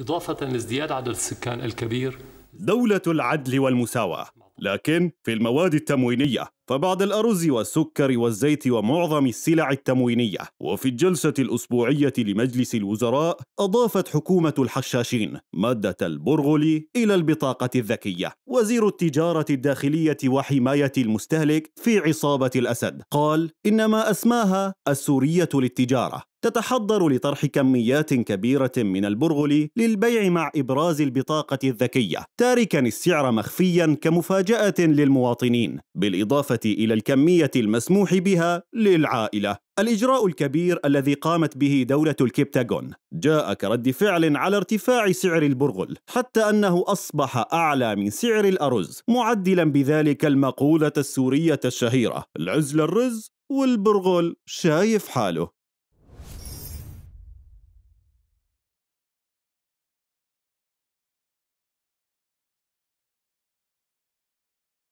إضافة لازدياد عدد السكان الكبير دولة العدل والمساواة لكن في المواد التموينية فبعد الأرز والسكر والزيت ومعظم السلع التموينية وفي الجلسة الأسبوعية لمجلس الوزراء أضافت حكومة الحشاشين مادة البرغولي إلى البطاقة الذكية وزير التجارة الداخلية وحماية المستهلك في عصابة الأسد قال إنما أسماها السورية للتجارة تتحضر لطرح كميات كبيرة من البرغل للبيع مع إبراز البطاقة الذكية تاركا السعر مخفيا كمفاجأة للمواطنين بالإضافة إلى الكمية المسموح بها للعائلة الإجراء الكبير الذي قامت به دولة الكبتاغون جاء كرد فعل على ارتفاع سعر البرغل حتى أنه أصبح أعلى من سعر الأرز معدلا بذلك المقولة السورية الشهيرة العزل الرز والبرغل شايف حاله